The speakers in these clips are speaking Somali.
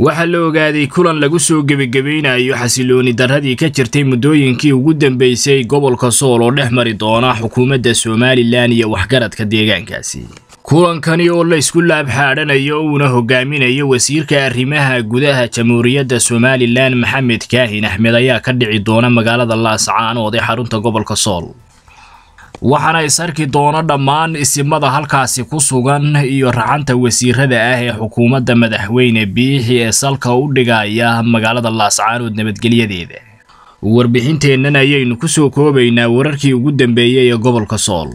waxaa la ogaaday kulan lagu soo gebagebaynayo xasilooni darradii ka jirtay muddooyinkii ugu dambeysay gobolka sool oo dhex mari doona xukuumadda somalilan iyo waxgaradka deegaankaasi kulankani oo la isku laabxaadhanayo uuna hogaaminayo wasiirka arrimaha gudaha jamhuuriyadda somalilan maxamed kaahin axmed ayaa ka dhici doona magaalada laascaanood ee xarunta gobolka sool waxaana is doono dhammaan isimada halkaasi ku sugan iyo racanta wasiirada ah ee xukuumadda madaxweyne biixi ee salka u dhigaya magaalada laascaanood nabadgelyadeeda warbixinteennana ayaynu kusoo koobaynaa wararkii ugu dambeeyey ee gobolka sool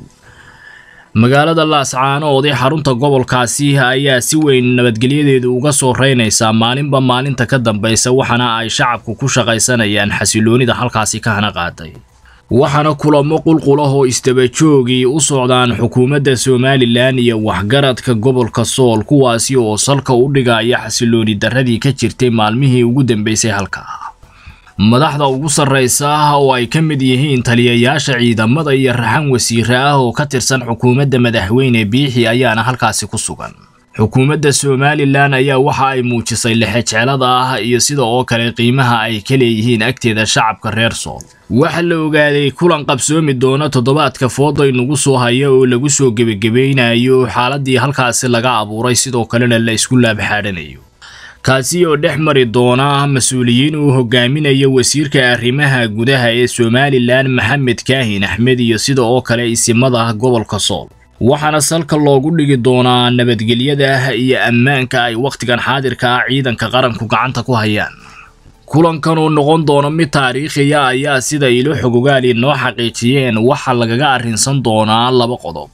magaalada laascaanood ee xarunta gobolkaasi ayaa si weyn nabadgelyadeedu uga soo reynaysaa maalinba maalinta ka dambaysa waxaana ay shacabku ku shaqaysanayaan xasiloonida halkaasi ka hana qaaday waxaana kulamo qulqulah oo istabajoogii u socdaan xukuumadda somalilan iyo waxgaradka gobolka sool kuwaasi oo salka u dhigaya xasilooni darradii ka jirtay maalmihii ugu dambaysay halka madaxda ugu sarraysa ah oo ay ka mid yihiin taliyayaasha ciidamada iyo raxan wasiire ah oo ka tirsan xukuumadda madaxweyne biixi ayaana halkaasi ku sugan xukuumadda somalilan ayaa waxa ay muujisay lixejcelada ah iyo sida oo kale qiimaha ay ka leeyihiin agteeda shacabka reer sool waxaa la ogaaday kulan qabsoomi doona toddobaadka fooday nagu soo haya oo lagu soo gebagebaynayo xaaladii halkaasi laga abuuray sidoo kalena la isku laabxaadhanayo kaasi oo dhex mari doona mas-uuliyiin uu hogaaminayo wasiirka arrimaha gudaha ee somalilan maxamed kaahin axmed iyo sida oo kale isimada gobolka sool waxaana salka loogu dhigi doonaa nabadgelyadah iyo ammaanka ay wakhtigan xaadirkaa ciidanka qaranku gacanta ku hayaan kulankan oo noqon doono mid taariikhiya ah ayaa sida ilo xogogaali noo xaqiijiyeen waxaa lagaga arrinsan doonaa laba qodob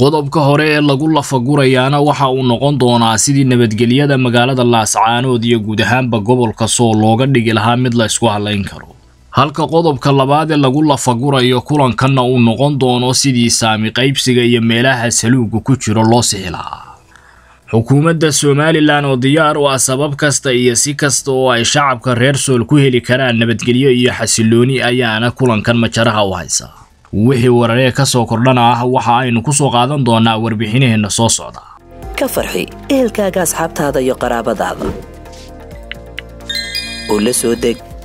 qodobka hore ee lagu lafagurayaana waxa uu noqon doonaa sidii nabadgelyada magaalada laascaanood iyo guud ahaanba gobolka soo looga dhigi lahaa mid la ysku halayn karo halka qodobka labaad ee lagu lafagurayo kulankanna uu noqon doono sidii saami qaybsiga iyo meelaha saluuga ku jiro loo sixi lahaa xukuumadda somalilan oo diyaar u ah sabab kasta iyo si kasta oo ay shacabka reer sool ku heli karaan nabadgelyo iyo xasilooni ayaana kulankan majaraha u haysa wixii wararee ka soo kordhana ah waxa aynu ku soo qaadan doonaa warbixinaheenna soo socda ka farxi ehelkaaga asxaabtaada iyo qaraabadaada